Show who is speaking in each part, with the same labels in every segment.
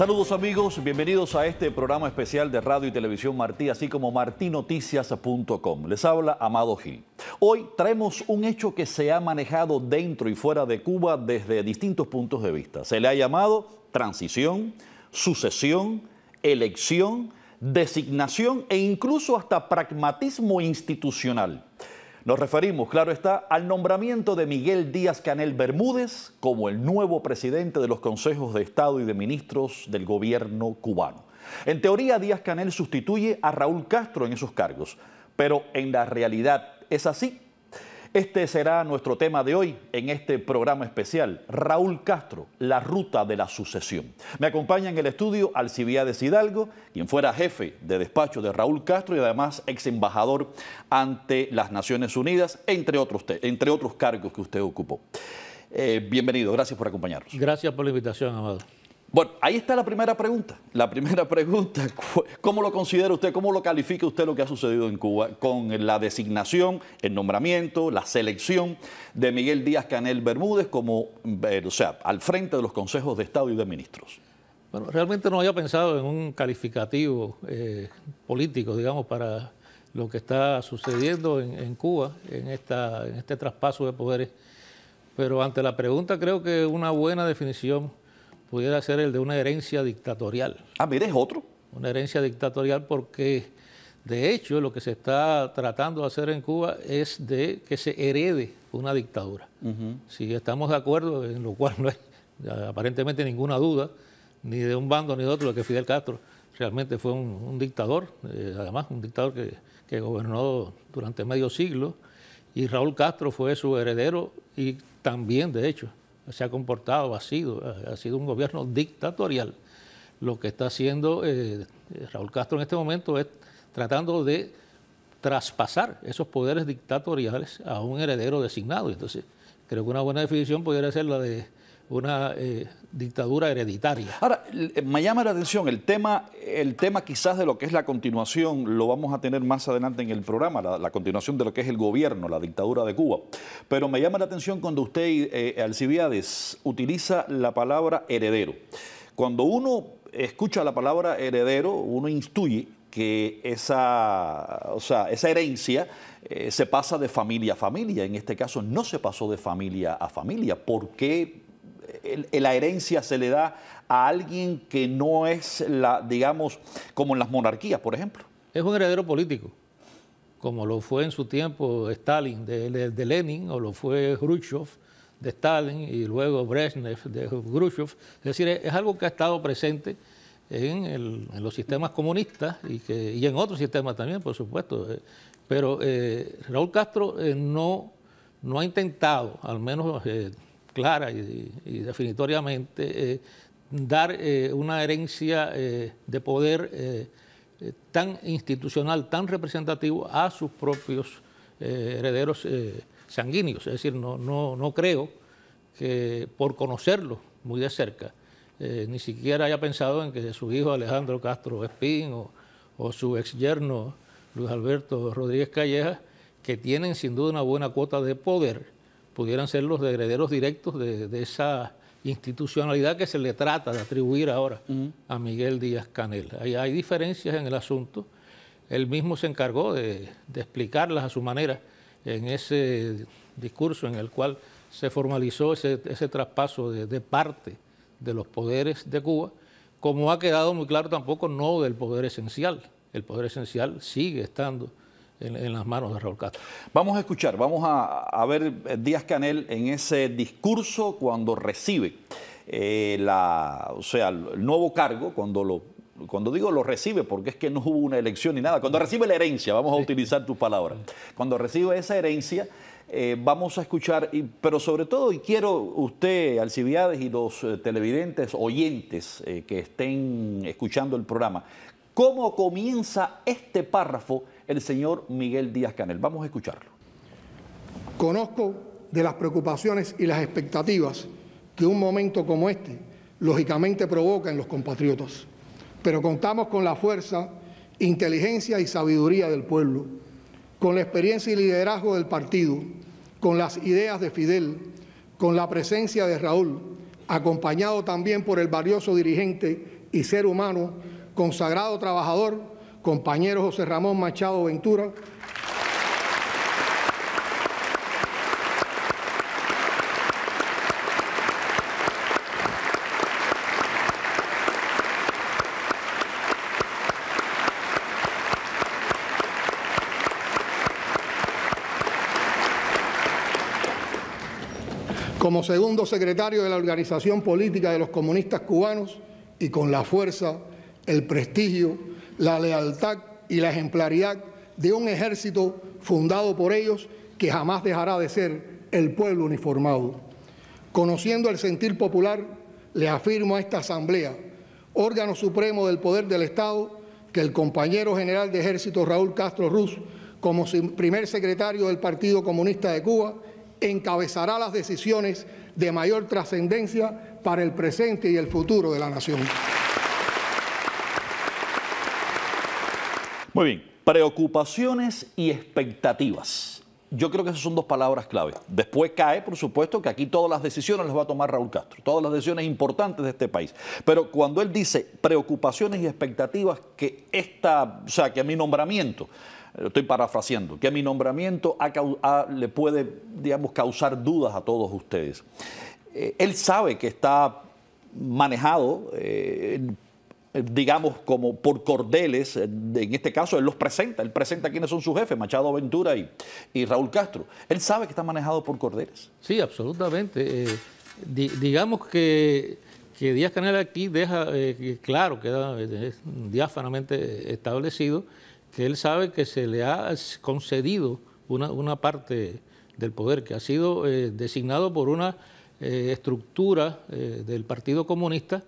Speaker 1: Saludos amigos, bienvenidos a este programa especial de Radio y Televisión Martí, así como martinoticias.com. Les habla Amado Gil. Hoy traemos un hecho que se ha manejado dentro y fuera de Cuba desde distintos puntos de vista. Se le ha llamado transición, sucesión, elección, designación e incluso hasta pragmatismo institucional. Nos referimos, claro está, al nombramiento de Miguel Díaz Canel Bermúdez como el nuevo presidente de los consejos de Estado y de ministros del gobierno cubano. En teoría, Díaz Canel sustituye a Raúl Castro en esos cargos, pero en la realidad es así este será nuestro tema de hoy en este programa especial. Raúl Castro, la ruta de la sucesión. Me acompaña en el estudio Alcibiades Hidalgo, quien fuera jefe de despacho de Raúl Castro y además ex embajador ante las Naciones Unidas, entre otros, entre otros cargos que usted ocupó. Eh, bienvenido, gracias por acompañarnos. Gracias por la invitación, Amado. Bueno, ahí está la primera pregunta. La primera pregunta, ¿cómo lo considera usted, cómo lo califica usted lo que ha sucedido en Cuba con la designación, el nombramiento, la selección de Miguel Díaz Canel Bermúdez como, eh, o sea, al frente de los consejos de Estado y de ministros?
Speaker 2: Bueno, realmente no había pensado en un calificativo eh, político, digamos, para lo que está sucediendo en, Cuba, en, esta, en este traspaso de poderes. Pero ante la pregunta creo que una buena definición pudiera ser el de una herencia dictatorial. Ah, mire, es otro. Una herencia dictatorial porque, de hecho, lo que se está tratando de hacer en Cuba es de que se herede una dictadura. Si estamos de acuerdo, en lo cual no hay aparentemente ninguna duda, ni de un bando ni de otro, de que Fidel Castro realmente fue un, dictador, eh, además un dictador que, que gobernó durante medio siglo, y Raúl Castro fue su heredero y también, de hecho, se ha comportado, ha sido, ha sido un gobierno dictatorial. Lo que está haciendo eh, Raúl Castro en este momento es tratando de traspasar esos poderes dictatoriales a un heredero designado. Entonces, creo que una buena definición podría ser la de una eh,
Speaker 1: dictadura hereditaria. Ahora, me llama la atención el tema, el tema quizás de lo que es la continuación, lo vamos a tener más adelante en el programa, la, continuación de lo que es el gobierno, la dictadura de Cuba. Pero me llama la atención cuando usted, eh, Alcibiades, utiliza la palabra heredero. Cuando uno escucha la palabra heredero, uno instuye que esa, o sea, esa herencia eh, se pasa de familia a familia. En este caso no se pasó de familia a familia. ¿Por qué el, la herencia se le da a alguien que no es, la, digamos, como en las monarquías, por ejemplo.
Speaker 2: Es un heredero político, como lo fue en su tiempo Stalin de, Lenin o lo fue Khrushchev de Stalin y luego Brezhnev de Khrushchev. Es decir, es algo que ha estado presente en, los sistemas comunistas y, que, en otros sistemas también, por supuesto. Eh, pero eh, Raúl Castro eh, no, no ha intentado, al menos clara y, definitoriamente eh, dar eh, una herencia eh, de poder tan institucional, tan representativo a sus propios herederos sanguíneos. Es decir, no, no, creo que por conocerlo muy de cerca, ni siquiera haya pensado en que su hijo Alejandro Castro Espín o, o su ex yerno Luis Alberto Rodríguez Calleja, que tienen sin duda una buena cuota de poder, pudieran ser los herederos directos de, esa institucionalidad que se le trata de atribuir ahora a Miguel Díaz Canel. Hay, diferencias en el asunto. Él mismo se encargó de, explicarlas a su manera en ese discurso en el cual se formalizó ese, traspaso de, parte de los poderes de Cuba, como ha quedado muy claro tampoco, no del poder esencial. El poder esencial sigue estando en, las
Speaker 1: manos de Raúl Castro. Vamos a escuchar, vamos a, ver eh, Díaz Canel en ese discurso cuando recibe eh, la, o sea, el nuevo cargo, cuando lo cuando digo lo recibe, porque es que no hubo una elección ni nada, cuando recibe la herencia, vamos a utilizar tus palabras, cuando recibe esa herencia, eh, vamos a escuchar, pero sobre todo, y quiero usted, Alcibiades, y los televidentes oyentes que estén escuchando el programa, cómo comienza este párrafo el señor Miguel Díaz Canel. Vamos a escucharlo.
Speaker 3: Conozco de las preocupaciones y las expectativas que un momento como este lógicamente provoca en los compatriotas, pero contamos con la fuerza, inteligencia y sabiduría del pueblo, con la experiencia y liderazgo del partido, con las ideas de Fidel, con la presencia de Raúl, acompañado también por el valioso dirigente y ser humano consagrado trabajador, compañero José Ramón Machado Ventura. como segundo secretario de la Organización Política de los Comunistas Cubanos y con la fuerza el prestigio, la lealtad y la ejemplaridad de un ejército fundado por ellos que jamás dejará de ser el pueblo uniformado. Conociendo el sentir popular, le afirmo a esta Asamblea, órgano supremo del poder del Estado, que el compañero general de ejército Raúl Castro Ruz, como primer secretario del Partido Comunista de Cuba, encabezará las decisiones de mayor trascendencia para el presente y el futuro de la nación.
Speaker 1: Muy bien, preocupaciones y expectativas. Yo creo que esas son dos palabras clave. Después cae, por supuesto, que aquí todas las decisiones las va a tomar Raúl Castro, todas las decisiones importantes de este país. Pero cuando él dice preocupaciones y expectativas, que esta, o sea, que a mi nombramiento, estoy parafraseando, que a mi nombramiento le puede, digamos, causar dudas a todos ustedes. Eh, él sabe que está manejado eh, eh, digamos, como por cordeles, eh, en este caso él los presenta, él presenta quiénes son sus jefes, Machado Ventura y, Raúl Castro. Él sabe que está manejado por cordeles.
Speaker 2: Sí, absolutamente. Eh, digamos que, que, Díaz Canel aquí deja claro, queda diáfanamente establecido, que él sabe que se le ha concedido una, parte del poder, que ha sido designado por una estructura del Partido Comunista,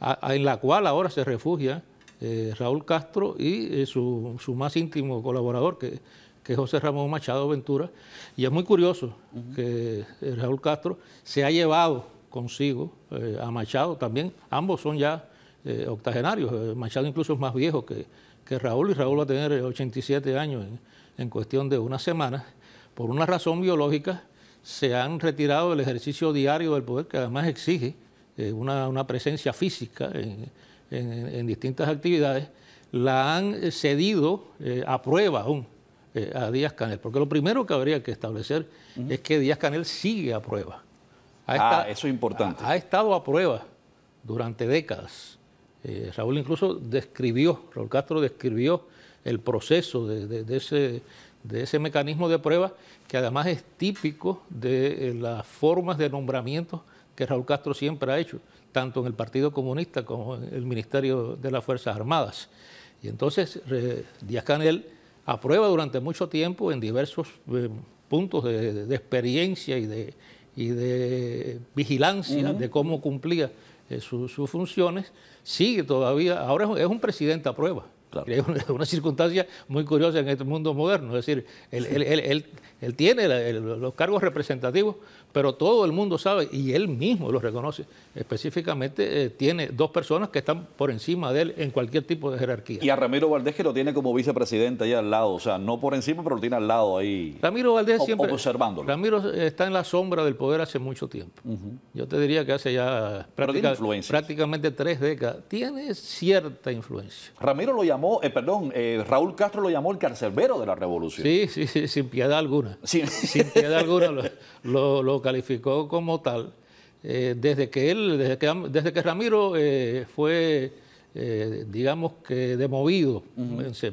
Speaker 2: en la cual ahora se refugia eh, Raúl Castro y eh, su, su, más íntimo colaborador, que, que, es José Ramón Machado Ventura. Y es muy curioso que eh, Raúl Castro se ha llevado consigo a Machado también. Ambos son ya octogenarios. Machado incluso es más viejo que, Raúl y Raúl va a tener 87 años en, cuestión de una semana, Por una razón biológica se han retirado del ejercicio diario del poder que además exige eh, una, presencia física en, distintas actividades, la han eh, cedido eh, a prueba aún a Díaz Canel. Porque lo primero que habría que establecer es que Díaz Canel sigue a prueba.
Speaker 1: ah, eso es importante.
Speaker 2: Ha, estado a prueba durante décadas. Raúl incluso describió, Raúl Castro describió el proceso de, ese de ese mecanismo de prueba que además es típico de las formas de nombramiento que Raúl Castro siempre ha hecho, tanto en el Partido Comunista como en el Ministerio de las Fuerzas Armadas. Y entonces eh, Díaz Canel aprueba durante mucho tiempo en diversos eh, puntos de, experiencia y de, vigilancia de cómo cumplía eh, sus funciones, sigue todavía, ahora es un presidente a prueba es una circunstancia muy curiosa en este mundo moderno. Es decir, él, él, tiene los cargos representativos, pero todo el mundo sabe y él mismo lo reconoce. Específicamente eh, tiene dos personas que están por encima de él en cualquier tipo de jerarquía.
Speaker 1: Y a Ramiro Valdés que lo tiene como vicepresidente ahí al lado, o sea, no por encima, pero lo tiene al lado ahí. Ramiro Valdés siempre... Observándolo.
Speaker 2: Ramiro está en la sombra del poder hace mucho tiempo. Yo te diría que hace ya prácticamente tres décadas. Tiene cierta influencia.
Speaker 1: Ramiro lo llama eh, perdón, eh, Raúl Castro lo llamó el carcelero de la revolución. Sí, sí, sin piedad alguna. Sin piedad
Speaker 2: alguna lo, calificó como tal. Eh, desde que él, desde que, Ramiro fue, digamos que demovido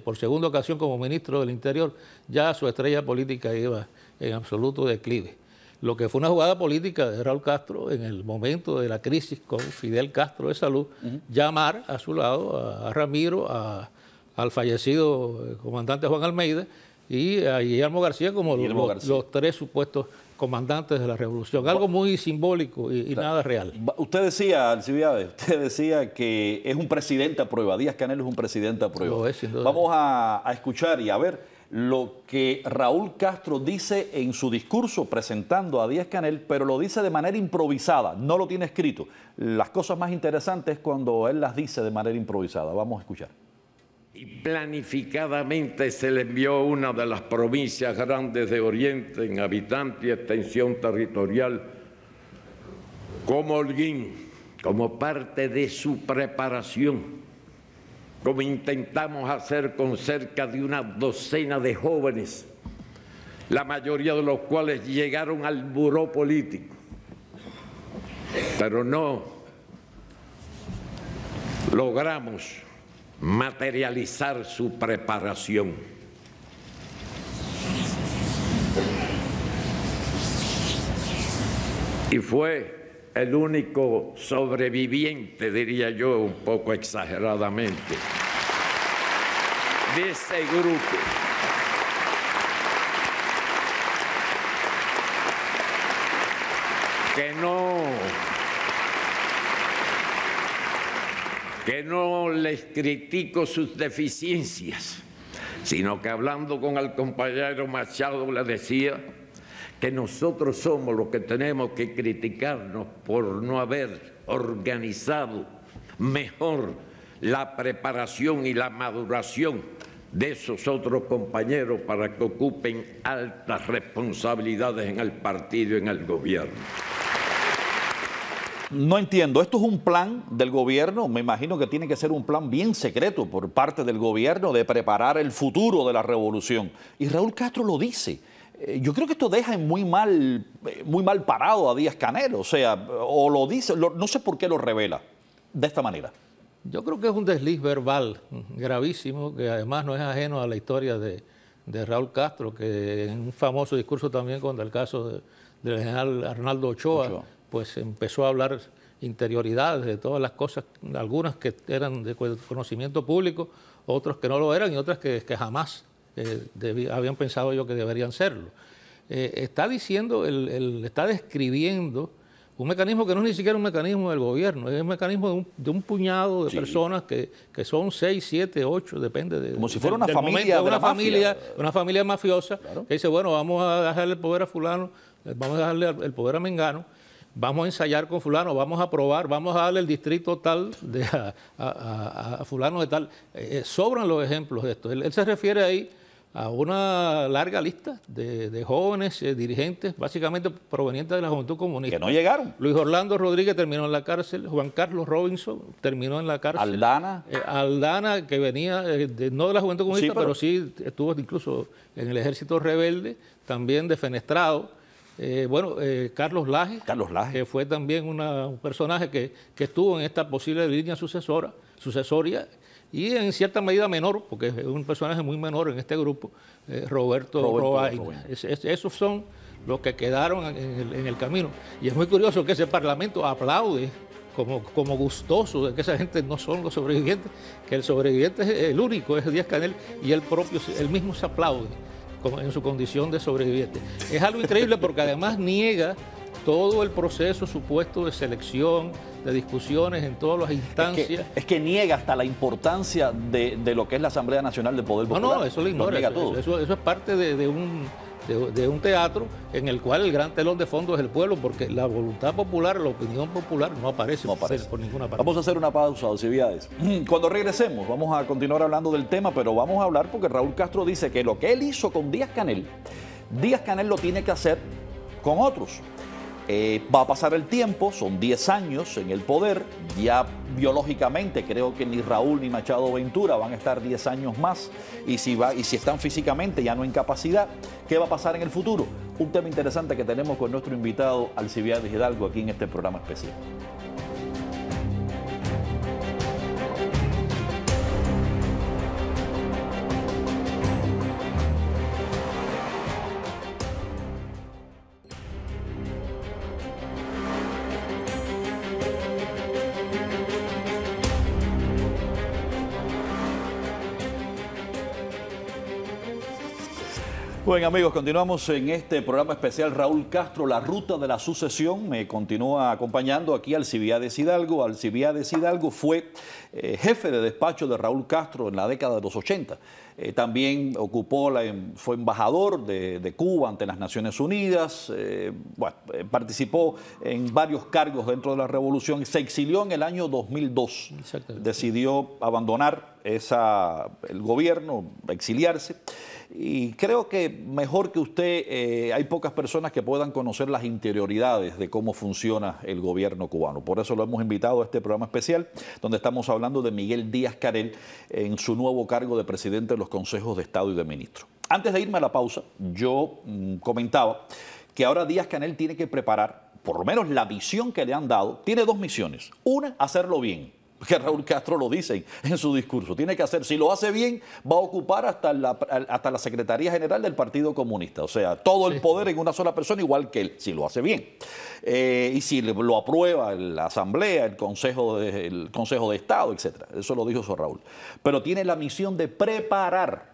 Speaker 2: por segunda ocasión como ministro del Interior, ya su estrella política iba en absoluto declive lo que fue una jugada política de Raúl Castro en el momento de la crisis con Fidel Castro de salud, llamar a su lado a, Ramiro, a, al fallecido eh, comandante Juan Almeida y a Guillermo García como los, tres supuestos comandantes de la revolución. Algo muy simbólico y, nada real.
Speaker 1: Usted decía, Alcibiades, usted decía que es un presidente a prueba, Díaz Canel es un presidente a prueba. Vamos a, a escuchar y a ver lo que Raúl Castro dice en su discurso presentando a Díaz Canel, pero lo dice de manera improvisada, no lo tiene escrito. Las cosas más interesantes cuando él las dice de manera improvisada. Vamos a escuchar
Speaker 4: y planificadamente se le envió una de las provincias grandes de Oriente en habitante y extensión territorial como holguín, como parte de su preparación, como intentamos hacer con cerca de una docena de jóvenes, la mayoría de los cuales llegaron al buró político, pero no logramos materializar su preparación. Y fue el único sobreviviente, diría yo un poco exageradamente, de ese grupo. que no que no les critico sus deficiencias, sino que hablando con el compañero Machado le decía que nosotros somos los que tenemos que criticarnos por no haber organizado mejor la preparación y la maduración de esos otros compañeros para que ocupen altas responsabilidades en
Speaker 1: el partido y en el gobierno. No entiendo, esto es un plan del gobierno, me imagino que tiene que ser un plan bien secreto por parte del gobierno de preparar el futuro de la revolución. Y Raúl Castro lo dice. Eh, yo creo que esto deja muy mal, eh, muy mal parado a Díaz Canero. o sea, o lo dice, no sé por qué lo revela de esta manera.
Speaker 2: Yo creo que es un desliz verbal gravísimo, que además no es ajeno a la historia de, Raúl Castro, que en un famoso discurso también con el caso del general Arnaldo Ochoa pues empezó a hablar interioridades de todas las cosas, algunas que eran de conocimiento público, otras que no lo eran y otras que, jamás eh, habían pensado yo que deberían serlo. Eh, está diciendo, está describiendo un mecanismo que no es ni siquiera un mecanismo del gobierno, es un mecanismo de un, puñado de personas que, son seis, siete, ocho, depende de. Como si fuera una familia. de una, familia una familia mafiosa que dice, bueno, vamos a dejarle el poder a Fulano, vamos a dejarle el poder a Mengano vamos a ensayar con fulano, vamos a probar, vamos a darle el distrito tal de a, fulano de tal. Eh, eh, sobran los ejemplos de esto. Él, se refiere ahí a una larga lista de, jóvenes eh, dirigentes, básicamente provenientes de la juventud comunista. Que no llegaron. Luis Orlando Rodríguez terminó en la cárcel, Juan Carlos Robinson terminó en la cárcel. Aldana. Aldana, que venía, no de la juventud comunista, pero... pero sí estuvo incluso en el ejército rebelde, también defenestrado. Eh, bueno, eh, Carlos Laje, que fue también un personaje que, estuvo en esta posible línea sucesora, sucesoria y en cierta medida menor, porque es un personaje muy menor en este grupo, eh, Roberto, Roberto esos son los que quedaron en el, camino. Y es muy curioso que ese Parlamento aplaude como, gustoso de que esa gente no son los sobrevivientes, que el sobreviviente es el único, es Díaz Canel, y el propio, él mismo se aplaude en su condición de sobreviviente. Es algo increíble porque además niega todo el proceso supuesto de selección, de discusiones en todas las instancias.
Speaker 1: Es que, niega hasta la importancia de, lo que es la Asamblea Nacional del Poder Popular. No, no, eso lo ignora. todo.
Speaker 2: Eso, es parte de un
Speaker 1: de, un teatro en el
Speaker 2: cual el gran telón de fondo es el pueblo, porque la voluntad popular, la opinión popular no aparece, por
Speaker 1: ninguna parte. Vamos a hacer una pausa, Alcibiades. Cuando regresemos, vamos a continuar hablando del tema, pero vamos a hablar porque Raúl Castro dice que lo que él hizo con Díaz Canel, Díaz Canel lo tiene que hacer con otros. Eh, va a pasar el tiempo, son 10 años en el poder, ya biológicamente creo que ni Raúl ni Machado Ventura van a estar 10 años más y si, va, y si están físicamente ya no en capacidad, ¿qué va a pasar en el futuro? Un tema interesante que tenemos con nuestro invitado Alcibiades Hidalgo aquí en este programa especial. Bueno amigos, continuamos en este programa especial Raúl Castro, la ruta de la sucesión. Me continúa acompañando aquí Alcibiades Hidalgo. Alcibiades Hidalgo fue eh, jefe de despacho de Raúl Castro en la década de los 80. Eh, también ocupó, la, em, fue embajador de, Cuba ante las Naciones Unidas. Eh, participó en varios cargos dentro de la revolución. Se exilió en el año 2002. Decidió abandonar esa, el gobierno, exiliarse. Y creo que mejor que usted, eh, hay pocas personas que puedan conocer las interioridades de cómo funciona el gobierno cubano. Por eso lo hemos invitado a este programa especial, donde estamos hablando de Miguel Díaz canel en su nuevo cargo de presidente de los consejos de Estado y de Ministro. Antes de irme a la pausa, yo mm, comentaba que ahora Díaz Canel tiene que preparar, por lo menos la visión que le han dado, tiene dos misiones. Una, hacerlo bien que Raúl Castro lo dice en su discurso, tiene que hacer, si lo hace bien, va a ocupar hasta la, hasta la Secretaría General del Partido Comunista, o sea, todo el poder en una sola persona, igual que él, si lo hace bien. Eh, y si lo aprueba la Asamblea, el Consejo, de, Consejo de Estado, etc. Eso lo dijo Raúl. Pero tiene la misión de preparar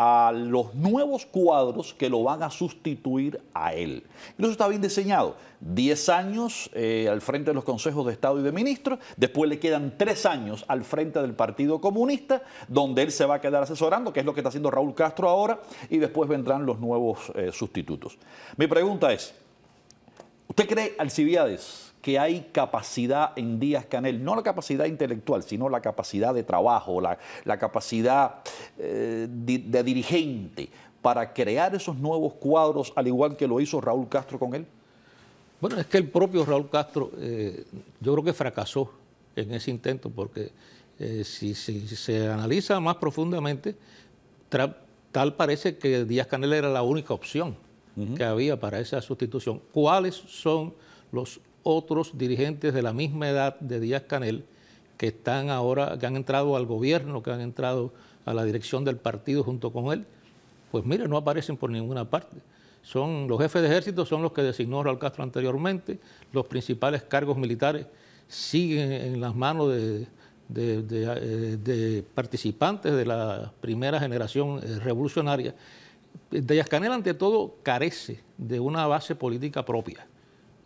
Speaker 1: a los nuevos cuadros que lo van a sustituir a él. eso está bien diseñado. Diez años eh, al frente de los consejos de Estado y de ministros, después le quedan tres años al frente del Partido Comunista, donde él se va a quedar asesorando, que es lo que está haciendo Raúl Castro ahora, y después vendrán los nuevos eh, sustitutos. Mi pregunta es, ¿usted cree, Alcibiades, que hay capacidad en Díaz Canel, no la capacidad intelectual, sino la capacidad de trabajo, la, capacidad eh, de, dirigente para crear esos nuevos cuadros, al igual que lo hizo Raúl Castro con él?
Speaker 2: Bueno, es que el propio Raúl Castro, eh, yo creo que fracasó en ese intento, porque eh, si, se analiza más profundamente, tal parece que Díaz Canel era la única opción que había para esa sustitución. ¿Cuáles son los otros dirigentes de la misma edad de Díaz Canel que están ahora, que han entrado al gobierno, que han entrado a la dirección del partido junto con él, pues mire, no aparecen por ninguna parte. Son los jefes de ejército, son los que designó Raúl Castro anteriormente, los principales cargos militares siguen en las manos de eh, participantes de la primera generación eh, revolucionaria. Díaz Canel, ante todo, carece de una base política propia.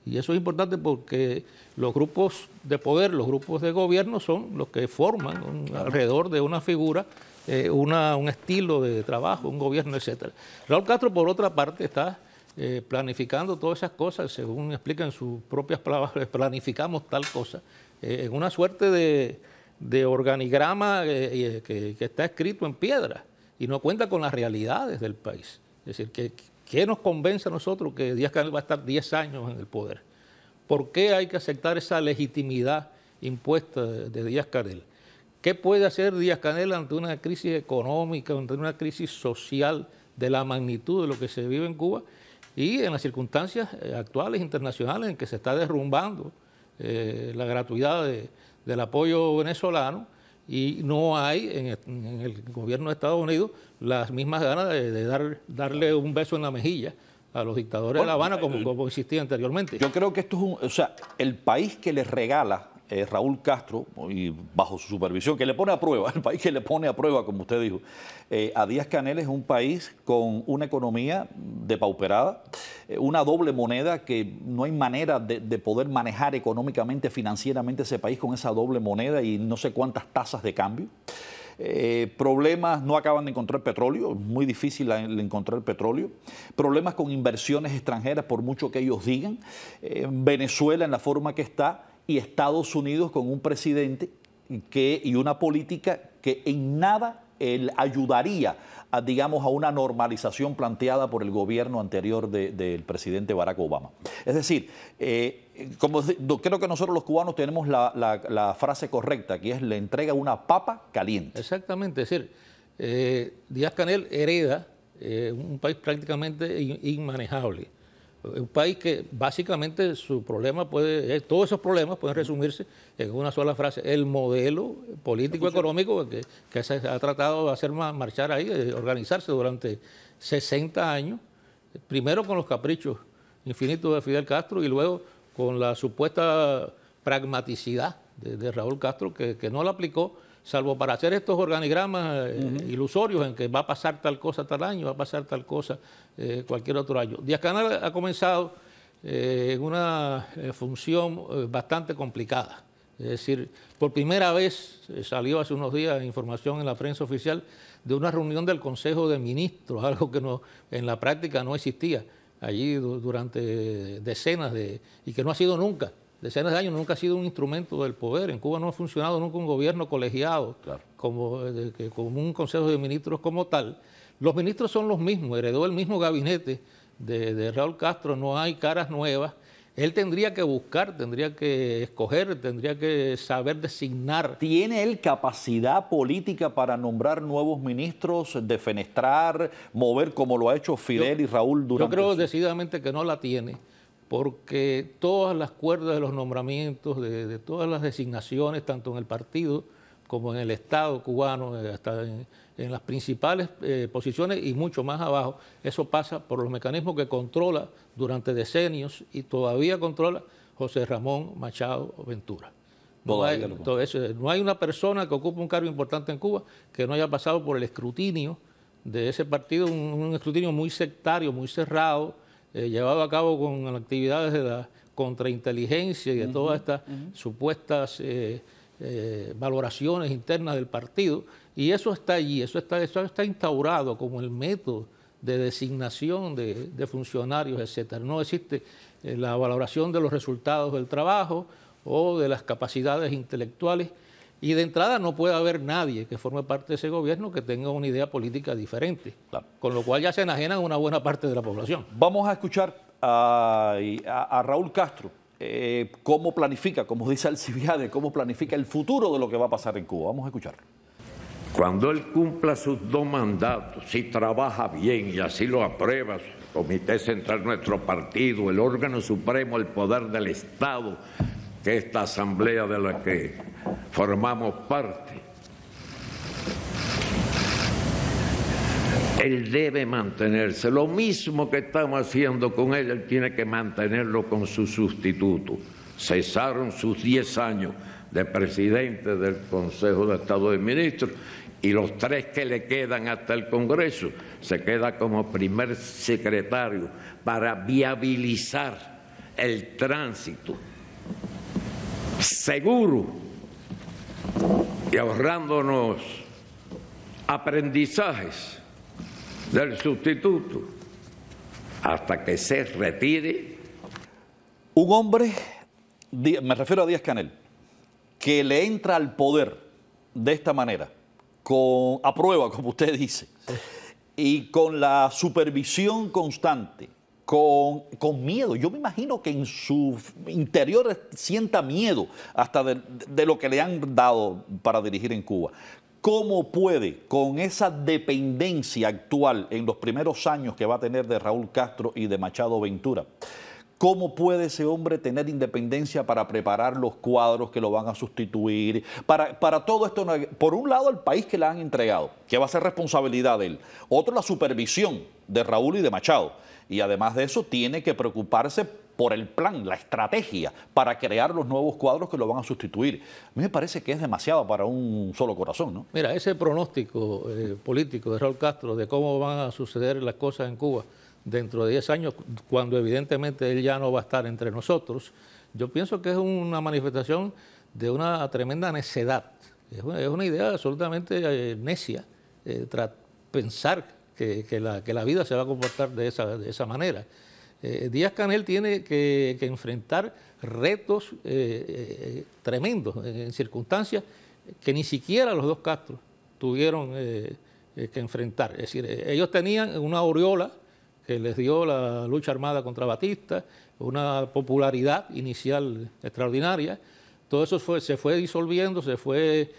Speaker 2: Y eso es importante porque los grupos de poder, los grupos de gobierno son los que forman alrededor de una figura, eh, un estilo de trabajo, un gobierno, etc. Raúl Castro, por otra parte, está eh, planificando todas esas cosas, según explica en sus propias palabras, planificamos tal cosa, eh, en una suerte de, organigrama que, que está escrito en piedra y no cuenta con las realidades del país. Es decir, que ¿Qué nos convence a nosotros que Díaz Canel va a estar 10 años en el poder? ¿Por qué hay que aceptar esa legitimidad impuesta de Díaz Canel? ¿Qué puede hacer Díaz Canel ante una crisis económica, ante una crisis social de la magnitud de lo que se vive en Cuba y en las circunstancias eh, actuales internacionales en que se está derrumbando eh, la gratuidad del apoyo venezolano? y no hay en el, gobierno de Estados Unidos las mismas ganas de, darle un beso en la mejilla a los dictadores de La Habana eh,
Speaker 1: como, existía anteriormente. Yo creo que esto es un, o sea, el país que les regala eh, Raúl Castro, y bajo su supervisión, que le pone a prueba, el país que le pone a prueba, como usted dijo, eh, a Díaz Canel es un país con una economía depauperada, pauperada eh, una doble moneda que no hay manera de, poder manejar económicamente, financieramente ese país con esa doble moneda y no sé cuántas tasas de cambio. problemas, no acaban de encontrar petróleo, muy difícil encontrar petróleo, problemas con inversiones extranjeras por mucho que ellos digan, Venezuela en la forma que está, y Estados Unidos con un presidente que, y una política que en nada ayudaría a, digamos, a una normalización planteada por el gobierno anterior del presidente Barack Obama. Es decir, eh, creo que nosotros los cubanos tenemos la, frase correcta, que es le entrega una papa caliente. Exactamente, es decir, eh,
Speaker 2: Díaz Canel hereda eh, un país prácticamente inmanejable un país que básicamente su problema puede, eh, todos esos problemas pueden resumirse en una sola frase, el modelo político-económico que, se ha tratado de hacer marchar ahí, de organizarse durante 60 años, primero con los caprichos infinitos de Fidel Castro y luego con la supuesta pragmaticidad de, Raúl Castro, que, que no la aplicó salvo para hacer estos organigramas eh, ilusorios en que va a pasar tal cosa tal año, va a pasar tal cosa eh, cualquier otro año. Díaz Canal ha comenzado eh, en una función bastante complicada. Es decir, por primera vez salió hace unos días información en la prensa oficial de una reunión del Consejo de Ministros, algo que no, en la práctica no existía allí durante decenas de... y que no ha sido nunca decenas de años, nunca ha sido un instrumento del poder. En Cuba no ha funcionado nunca un gobierno colegiado, como, un consejo de ministros como tal. Los ministros son los mismos, heredó el mismo gabinete de, Raúl Castro, no hay caras nuevas. Él tendría que buscar, tendría que escoger, tendría que saber
Speaker 1: designar. ¿Tiene él capacidad política para nombrar nuevos ministros, defenestrar, mover como lo ha hecho Fidel y Raúl durante? Yo creo
Speaker 2: decididamente que no la tiene porque todas las cuerdas de los nombramientos, de, todas las designaciones, tanto en el partido como en el Estado cubano, eh, hasta en, las principales eh, posiciones y mucho más abajo, eso pasa por los mecanismos que controla durante decenios y todavía controla José Ramón Machado Ventura. No pues. hay, una persona que ocupe un cargo importante en Cuba que no haya pasado por el escrutinio de ese partido, un escrutinio muy sectario, muy cerrado, eh, llevado a cabo con actividades de la contrainteligencia y de todas estas supuestas eh, eh, valoraciones internas del partido. Y eso está allí, eso está, eso está instaurado como el método de designación de, de funcionarios, etcétera. No existe la valoración de los resultados del trabajo o de las capacidades intelectuales y de entrada no puede haber nadie que forme parte de ese gobierno que tenga una idea política
Speaker 1: diferente, con lo cual ya se enajena una buena parte de la población. Vamos a escuchar a, Raúl Castro eh, cómo planifica, como dice Alcibiade, cómo planifica el futuro de lo que va a pasar en Cuba. Vamos a escuchar.
Speaker 4: Cuando él cumpla sus dos mandatos, si trabaja bien y así lo aprueba el Comité Central, nuestro partido, el órgano supremo, el poder del Estado, que esta asamblea de la que formamos parte, él debe mantenerse. Lo mismo que estamos haciendo con él, él tiene que mantenerlo con su sustituto. Cesaron sus 10 años de presidente del Consejo de Estado de Ministros y los tres que le quedan hasta el Congreso se queda como primer secretario para viabilizar el tránsito seguro y ahorrándonos aprendizajes
Speaker 1: del sustituto hasta que se retire. Un hombre, me refiero a Díaz Canel, que le entra al poder de esta manera, con, a prueba, como usted dice, y con la supervisión constante con, miedo. Yo me imagino que en su interior sienta miedo hasta de, lo que le han dado para dirigir en Cuba. ¿Cómo puede, con esa dependencia actual en los primeros años que va a tener de Raúl Castro y de Machado Ventura, ¿Cómo puede ese hombre tener independencia para preparar los cuadros que lo van a sustituir? Para, para todo esto, por un lado, el país que le han entregado, que va a ser responsabilidad de él. Otro, la supervisión de Raúl y de Machado y además de eso tiene que preocuparse por el plan, la estrategia para crear los nuevos cuadros que lo van a sustituir. A mí me parece que es demasiado para un solo corazón, ¿no?
Speaker 2: Mira, ese pronóstico eh, político de Raúl Castro de cómo van a suceder las cosas en Cuba dentro de 10 años, cuando evidentemente él ya no va a estar entre nosotros, yo pienso que es una manifestación de una tremenda necedad. Es una, idea absolutamente eh, necia, eh, pensar que, la, vida se va a comportar de esa, de esa manera. Eh, Díaz Canel tiene que, enfrentar retos eh, eh, tremendos en circunstancias que ni siquiera los dos Castro tuvieron que enfrentar. Es decir, ellos tenían una aureola que les dio la lucha armada contra Batista, una popularidad inicial extraordinaria. Todo eso se fue disolviendo, se fue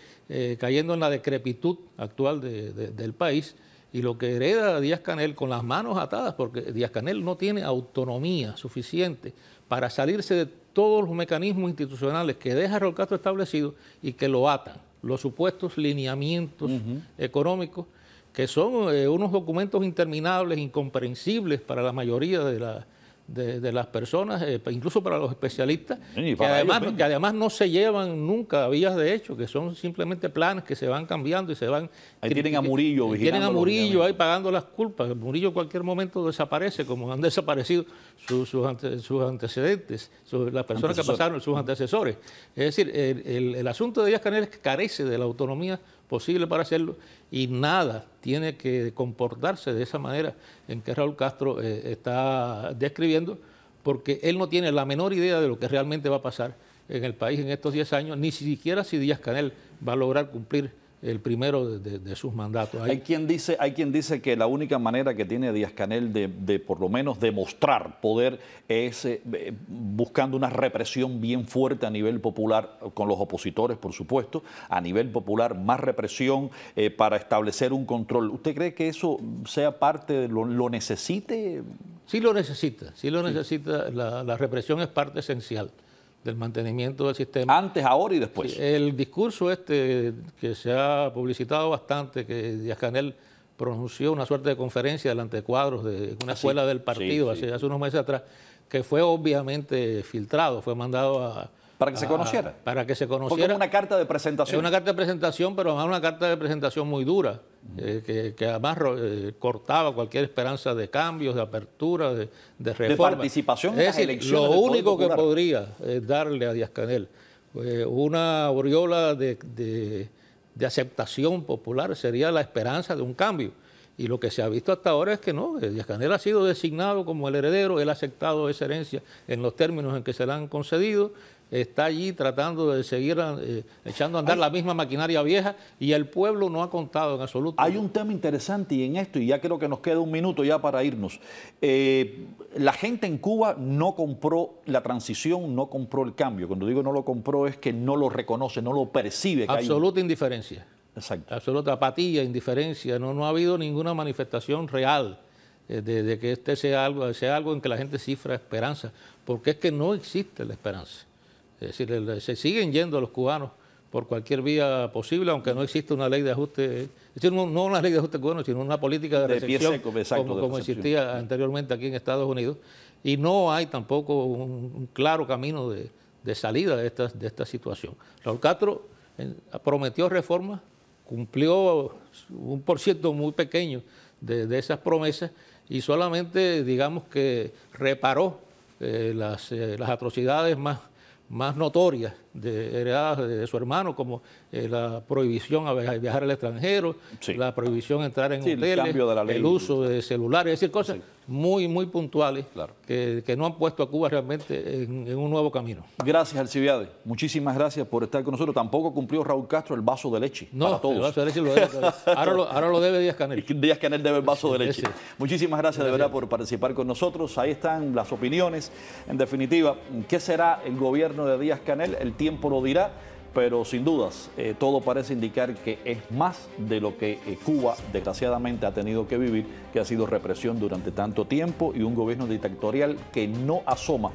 Speaker 2: cayendo en la decrepitud actual del país. Y lo que hereda Díaz Canel con las manos atadas, porque Díaz Canel no tiene autonomía suficiente para salirse de todos los mecanismos institucionales que deja Raúl establecido y que lo atan, los supuestos lineamientos económicos, que son eh, unos documentos interminables, incomprensibles para la mayoría de la de, las personas, eh, incluso para los especialistas, que, además, que, además, no se llevan nunca a vías de hecho, que son simplemente planes que se van cambiando y se van... Ahí tienen a Murillo vigilando. Tienen a Murillo ahí pagando las culpas. Murillo cualquier momento desaparece, como han desaparecido sus, sus, antecedentes, las personas que pasaron, sus antecesores. Es decir, el, el, el asunto de Díaz Canel carece de la autonomía posible para hacerlo y nada tiene que comportarse de esa manera en que Raúl Castro eh, está describiendo, porque él no tiene la menor idea de lo que realmente va a pasar en el país en estos 10 años, ni siquiera si Díaz Canel va a lograr cumplir el primero de, sus mandatos. Hay...
Speaker 1: quien dice, hay quien dice que la única manera que tiene Díaz Canel de, por lo menos demostrar poder es eh, eh, buscando una represión bien fuerte a nivel popular con los opositores, por supuesto, a nivel popular más represión eh, para establecer un control. ¿Usted cree que eso sea parte de lo, necesite? Sí lo necesita, sí lo necesita,
Speaker 2: la represión es parte esencial del mantenimiento del sistema. Antes, ahora y después. el discurso este que se ha publicitado bastante, que Díaz Canel pronunció una suerte de conferencia delante de cuadros de una ah, escuela del partido hace, unos meses atrás, que fue obviamente filtrado, fue mandado a... Para que se conociera. Para que se conociera.
Speaker 1: una carta de presentación. Es una
Speaker 2: carta de presentación, pero además una carta de presentación muy dura. Eh, que, además eh, cortaba cualquier esperanza de cambios, de apertura, de, reforma. participación en es las Lo único que podría eh, darle a Díaz Canel una oriola de, aceptación popular sería la esperanza de un cambio. Y lo que se ha visto hasta ahora es que no, Díaz Canel ha sido designado como el heredero, él ha aceptado esa herencia en los términos en que se le han concedido está allí tratando de seguir eh,
Speaker 1: echando a andar la misma maquinaria vieja y el pueblo no ha contado en absoluto. Hay un tema interesante y en esto, y ya creo que nos queda un minuto ya para irnos. Eh, la gente en Cuba no compró la transición, no compró el cambio. Cuando digo no lo compró es que no lo reconoce, no lo percibe. Absoluta
Speaker 2: indiferencia. Exacto. Absoluta apatía, indiferencia. No, no ha habido ninguna manifestación real. Eh, de, que este sea algo, sea algo en que la gente cifra esperanza, porque es que no existe la esperanza. Es decir, se siguen yendo los cubanos por cualquier vía posible, aunque no existe una ley de ajuste, decir, no, una ley de ajuste cubano, sino una política de, como, existía anteriormente aquí en Estados Unidos. Y no hay tampoco un, claro camino de, salida de esta, de esta situación. Raúl Castro prometió reformas, cumplió un porciento muy pequeño de, esas promesas y solamente, digamos que reparó eh, eh, las atrocidades más más notorias de de, su hermano, como eh, la prohibición a viajar al extranjero, la prohibición a entrar en hoteles, el, uso de celulares, es decir, cosas muy, muy puntuales que, no han puesto a Cuba realmente en, un nuevo camino.
Speaker 1: Gracias, Alcibiade. Muchísimas gracias por estar con nosotros. Tampoco cumplió Raúl Castro el vaso de leche no, para todos. ahora, lo, debe Díaz Canel. Díaz Canel debe el vaso de leche. Muchísimas gracias, de verdad por participar con nosotros. Ahí están las opiniones. En definitiva, ¿qué será el gobierno de Díaz Canel? El tiempo lo dirá pero sin dudas eh, todo parece indicar que es más de lo que eh, Cuba desgraciadamente ha tenido que vivir, que ha sido represión durante tanto tiempo y un gobierno dictatorial que no asoma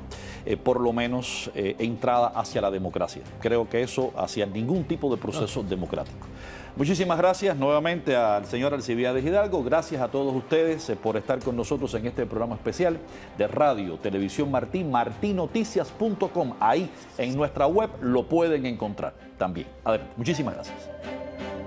Speaker 1: eh, por lo menos entrada hacia la democracia. Creo que eso hacia ningún tipo de proceso democrático. Muchísimas gracias nuevamente al señor de Hidalgo. Gracias a todos ustedes eh, por estar con nosotros en este programa especial de Radio Televisión Martín, martinoticias.com. Ahí en nuestra web lo pueden encontrar también. Adelante. Muchísimas gracias.